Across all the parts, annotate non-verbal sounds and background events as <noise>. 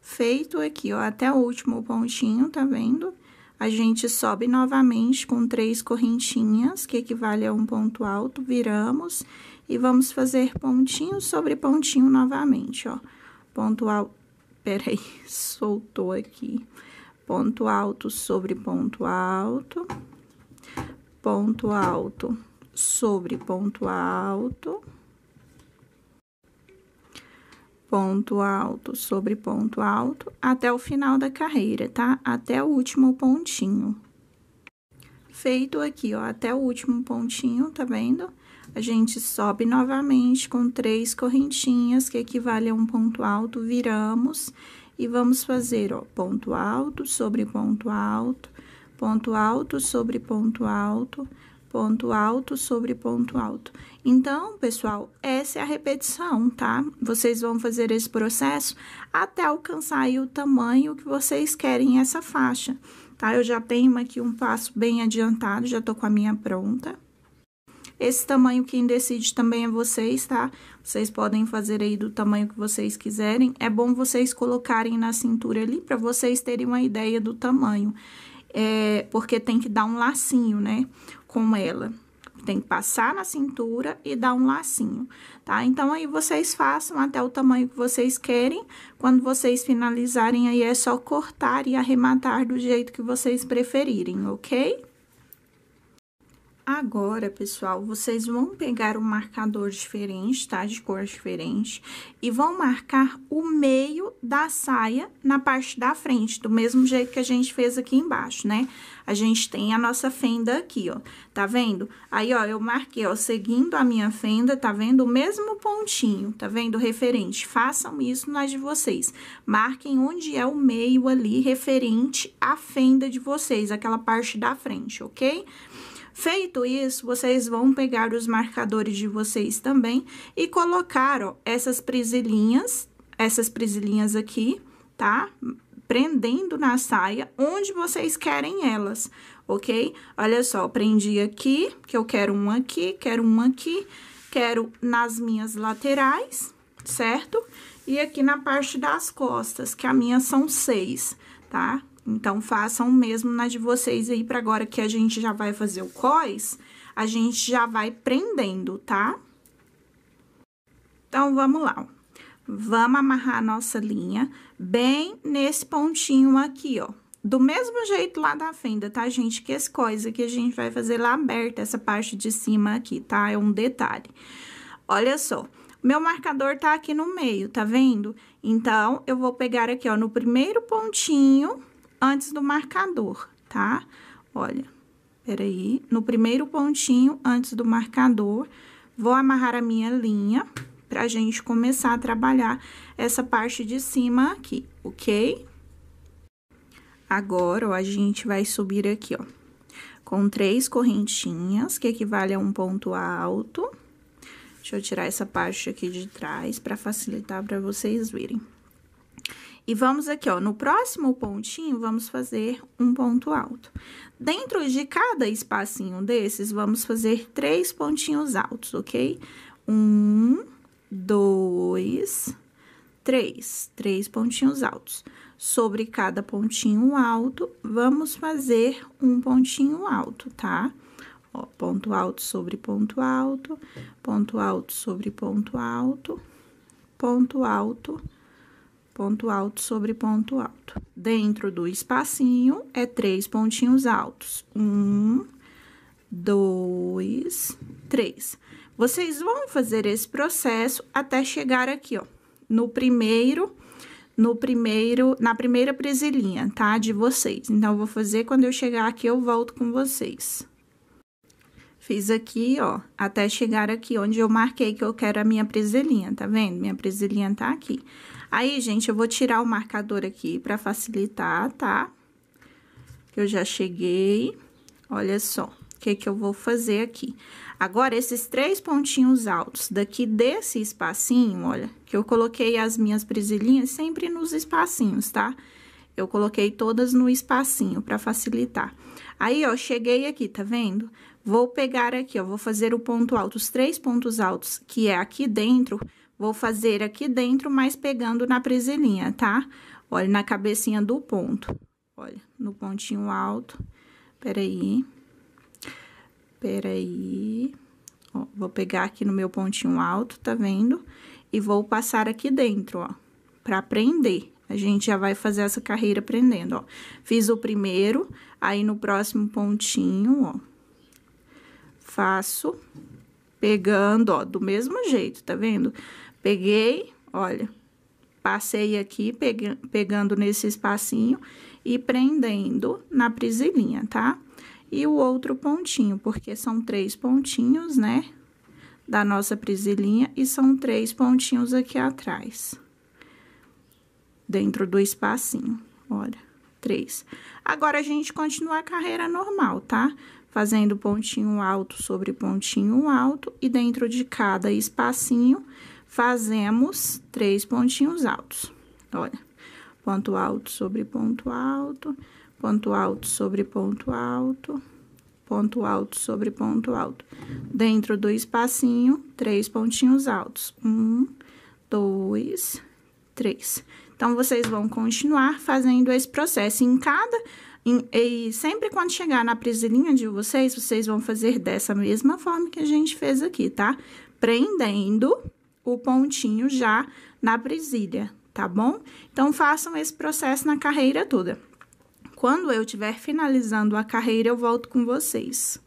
Feito aqui, ó, até o último pontinho, tá vendo? A gente sobe novamente com três correntinhas, que equivale a um ponto alto, viramos e vamos fazer pontinho sobre pontinho novamente, ó. Ponto alto peraí, <laughs> soltou aqui. Ponto alto sobre ponto alto, ponto alto sobre ponto alto, ponto alto sobre ponto alto, até o final da carreira, tá? Até o último pontinho. Feito aqui, ó, até o último pontinho, tá vendo? a gente sobe novamente com três correntinhas, que equivale a um ponto alto, viramos e vamos fazer, ó, ponto alto sobre ponto alto, ponto alto sobre ponto alto, ponto alto sobre ponto alto. Então, pessoal, essa é a repetição, tá? Vocês vão fazer esse processo até alcançar o tamanho que vocês querem essa faixa, tá? Eu já tenho aqui um passo bem adiantado, já tô com a minha pronta. Esse tamanho quem decide também é vocês, tá? Vocês podem fazer aí do tamanho que vocês quiserem. É bom vocês colocarem na cintura ali para vocês terem uma ideia do tamanho. É, porque tem que dar um lacinho, né, com ela. Tem que passar na cintura e dar um lacinho, tá? Então, aí vocês façam até o tamanho que vocês querem. Quando vocês finalizarem, aí é só cortar e arrematar do jeito que vocês preferirem, ok? Agora, pessoal, vocês vão pegar um marcador diferente, tá? De cores diferentes. E vão marcar o meio da saia na parte da frente, do mesmo jeito que a gente fez aqui embaixo, né? A gente tem a nossa fenda aqui, ó. Tá vendo? Aí, ó, eu marquei, ó, seguindo a minha fenda, tá vendo? O mesmo pontinho, tá vendo? Referente. Façam isso nas de vocês. Marquem onde é o meio ali, referente à fenda de vocês, aquela parte da frente, ok? Ok? Feito isso, vocês vão pegar os marcadores de vocês também e colocar, ó, essas presilhinhas, essas presilhinhas aqui, tá? Prendendo na saia onde vocês querem elas, ok? Olha só, prendi aqui, que eu quero um aqui, quero um aqui, quero nas minhas laterais, certo? E aqui na parte das costas, que a minha são seis, tá? Então, façam o mesmo na de vocês aí, para agora que a gente já vai fazer o cós, a gente já vai prendendo, tá? Então, vamos lá. Vamos amarrar a nossa linha bem nesse pontinho aqui, ó. Do mesmo jeito lá da fenda, tá, gente? Que esse cós aqui a gente vai fazer lá aberta, essa parte de cima aqui, tá? É um detalhe. Olha só, meu marcador tá aqui no meio, tá vendo? Então, eu vou pegar aqui, ó, no primeiro pontinho antes do marcador, tá? Olha, peraí, no primeiro pontinho antes do marcador, vou amarrar a minha linha pra gente começar a trabalhar essa parte de cima aqui, ok? Agora, ó, a gente vai subir aqui, ó, com três correntinhas, que equivale a um ponto alto. Deixa eu tirar essa parte aqui de trás para facilitar para vocês verem. E vamos aqui, ó, no próximo pontinho, vamos fazer um ponto alto. Dentro de cada espacinho desses, vamos fazer três pontinhos altos, ok? Um, dois, três. Três pontinhos altos. Sobre cada pontinho alto, vamos fazer um pontinho alto, tá? Ó, ponto alto sobre ponto alto, ponto alto sobre ponto alto, ponto alto ponto alto sobre ponto alto. Dentro do espacinho é três pontinhos altos. Um, dois, três. Vocês vão fazer esse processo até chegar aqui, ó, no primeiro, no primeiro, na primeira presilhinha, tá? De vocês. Então, vou fazer quando eu chegar aqui, eu volto com vocês. Fiz aqui, ó, até chegar aqui onde eu marquei que eu quero a minha presilhinha, tá vendo? Minha presilhinha tá aqui. Aí, gente, eu vou tirar o marcador aqui para facilitar, tá? Eu já cheguei. Olha só o que que eu vou fazer aqui. Agora, esses três pontinhos altos daqui desse espacinho, olha, que eu coloquei as minhas presilhinhas sempre nos espacinhos, tá? Eu coloquei todas no espacinho para facilitar. Aí, ó, cheguei aqui, tá vendo? Vou pegar aqui, ó, vou fazer o ponto alto, os três pontos altos que é aqui dentro, Vou fazer aqui dentro, mas pegando na presilhinha, tá? Olha, na cabecinha do ponto. Olha, no pontinho alto. Peraí. Peraí. Ó, vou pegar aqui no meu pontinho alto, tá vendo? E vou passar aqui dentro, ó, pra prender. A gente já vai fazer essa carreira prendendo, ó. Fiz o primeiro, aí no próximo pontinho, ó, faço pegando, ó, do mesmo jeito, tá vendo? Tá vendo? Peguei, olha, passei aqui pegue, pegando nesse espacinho e prendendo na prisilinha, tá? E o outro pontinho, porque são três pontinhos, né? Da nossa prisilinha e são três pontinhos aqui atrás. Dentro do espacinho, olha, três. Agora, a gente continua a carreira normal, tá? Fazendo pontinho alto sobre pontinho alto e dentro de cada espacinho fazemos três pontinhos altos. Olha, ponto alto sobre ponto alto, ponto alto sobre ponto alto, ponto alto sobre ponto alto. Dentro do espacinho, três pontinhos altos. Um, dois, três. Então, vocês vão continuar fazendo esse processo em cada... Em, e sempre quando chegar na presilhinha de vocês, vocês vão fazer dessa mesma forma que a gente fez aqui, tá? Prendendo o pontinho já na presilha, tá bom? Então, façam esse processo na carreira toda. Quando eu estiver finalizando a carreira, eu volto com vocês.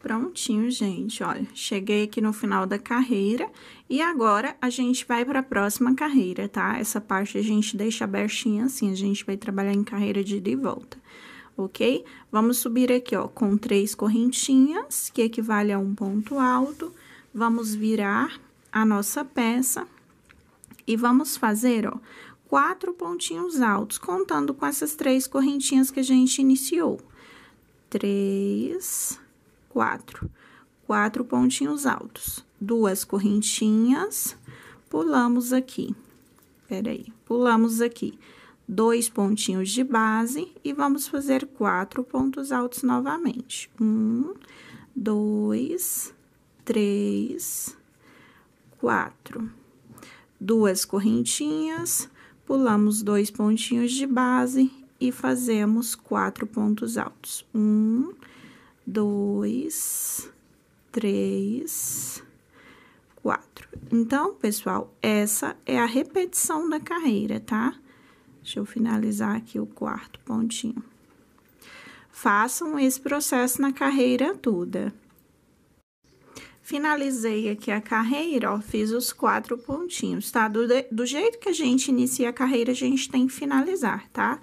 Prontinho, gente, olha, cheguei aqui no final da carreira e agora a gente vai para a próxima carreira, tá? Essa parte a gente deixa abertinha assim, a gente vai trabalhar em carreira de ida e volta, ok? Vamos subir aqui, ó, com três correntinhas, que equivale a um ponto alto, vamos virar a nossa peça e vamos fazer, ó, quatro pontinhos altos, contando com essas três correntinhas que a gente iniciou. Três, quatro. Quatro pontinhos altos. Duas correntinhas, pulamos aqui. Peraí, pulamos aqui. Dois pontinhos de base e vamos fazer quatro pontos altos novamente. Um, dois, três, quatro. Duas correntinhas, pulamos dois pontinhos de base e fazemos quatro pontos altos. Um, dois, três, quatro. Então, pessoal, essa é a repetição da carreira, tá? Deixa eu finalizar aqui o quarto pontinho. Façam esse processo na carreira toda. Finalizei aqui a carreira, ó, fiz os quatro pontinhos, tá? Do, do jeito que a gente inicia a carreira, a gente tem que finalizar, tá?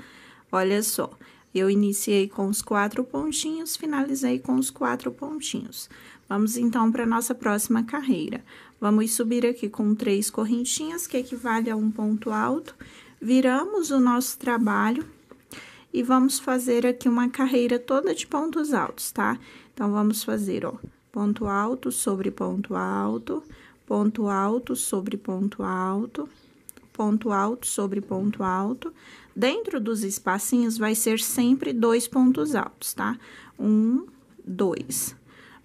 Olha só, eu iniciei com os quatro pontinhos, finalizei com os quatro pontinhos. Vamos, então, para nossa próxima carreira. Vamos subir aqui com três correntinhas, que equivale a um ponto alto. Viramos o nosso trabalho e vamos fazer aqui uma carreira toda de pontos altos, tá? Então, vamos fazer, ó ponto alto sobre ponto alto, ponto alto sobre ponto alto, ponto alto sobre ponto alto. Dentro dos espacinhos vai ser sempre dois pontos altos, tá? Um, dois.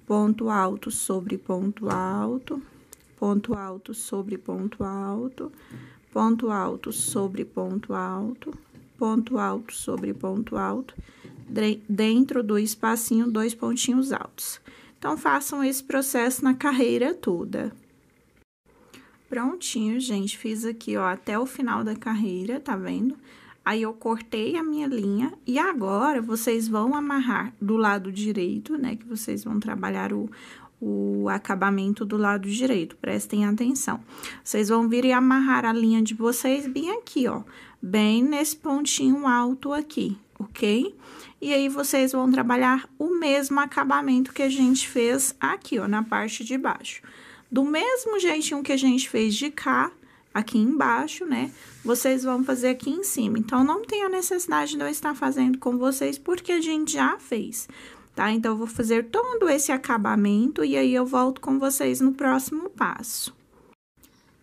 Ponto alto sobre ponto alto, ponto alto sobre ponto alto, ponto alto sobre ponto alto, ponto alto sobre ponto alto, dentro do espacinho, dois pontinhos altos. Então, façam esse processo na carreira toda. Prontinho, gente, fiz aqui, ó, até o final da carreira, tá vendo? Aí, eu cortei a minha linha e agora vocês vão amarrar do lado direito, né, que vocês vão trabalhar o, o acabamento do lado direito, prestem atenção. Vocês vão vir e amarrar a linha de vocês bem aqui, ó, bem nesse pontinho alto aqui, ok? E aí, vocês vão trabalhar o mesmo acabamento que a gente fez aqui, ó, na parte de baixo. Do mesmo jeitinho que a gente fez de cá, aqui embaixo, né? Vocês vão fazer aqui em cima. Então, não tem a necessidade de eu estar fazendo com vocês, porque a gente já fez, tá? Então, eu vou fazer todo esse acabamento e aí eu volto com vocês no próximo passo.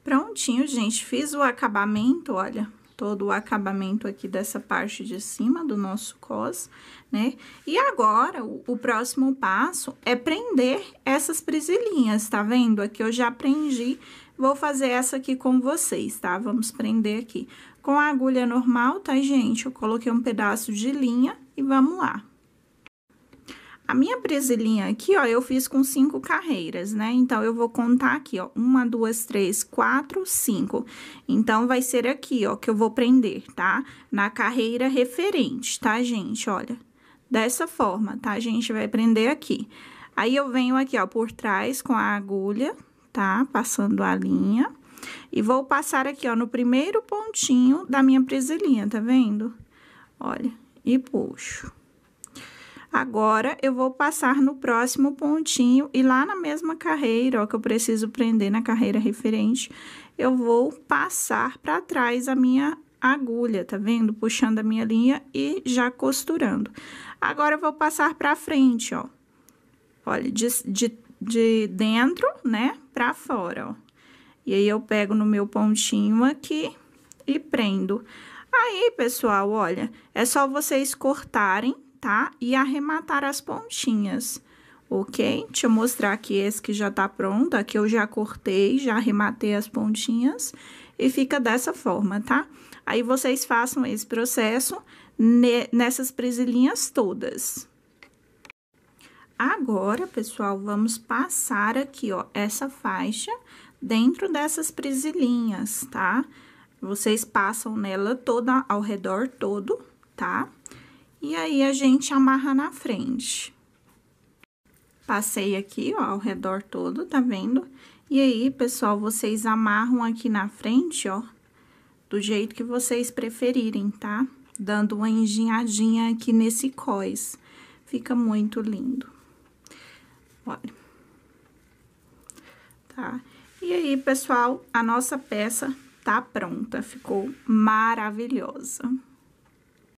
Prontinho, gente, fiz o acabamento, olha, todo o acabamento aqui dessa parte de cima do nosso cos, né? E agora, o, o próximo passo é prender essas presilhinhas, tá vendo? Aqui eu já prendi, vou fazer essa aqui com vocês, tá? Vamos prender aqui. Com a agulha normal, tá, gente? Eu coloquei um pedaço de linha e vamos lá. A minha presilhinha aqui, ó, eu fiz com cinco carreiras, né? Então, eu vou contar aqui, ó, uma, duas, três, quatro, cinco. Então, vai ser aqui, ó, que eu vou prender, tá? Na carreira referente, tá, gente? Olha, dessa forma, tá? A gente vai prender aqui. Aí, eu venho aqui, ó, por trás com a agulha, tá? Passando a linha. E vou passar aqui, ó, no primeiro pontinho da minha presilhinha, tá vendo? Olha, e puxo. Agora eu vou passar no próximo pontinho e lá na mesma carreira, ó, que eu preciso prender na carreira referente, eu vou passar para trás a minha agulha, tá vendo? Puxando a minha linha e já costurando. Agora eu vou passar para frente, ó. Olha, de, de, de dentro, né, para fora, ó. E aí eu pego no meu pontinho aqui e prendo. Aí, pessoal, olha, é só vocês cortarem cortar e arrematar as pontinhas, ok? Deixa eu mostrar aqui esse que já tá pronto, aqui eu já cortei, já arrematei as pontinhas e fica dessa forma, tá? Aí, vocês façam esse processo nessas presilhinhas todas. Agora, pessoal, vamos passar aqui, ó, essa faixa dentro dessas presilhinhas, tá? Vocês passam nela toda, ao redor todo, tá? Tá? E aí, a gente amarra na frente. Passei aqui, ó, ao redor todo, tá vendo? E aí, pessoal, vocês amarram aqui na frente, ó, do jeito que vocês preferirem, tá? Dando uma enginhadinha aqui nesse cós. Fica muito lindo. Olha. Tá? E aí, pessoal, a nossa peça tá pronta. Ficou maravilhosa.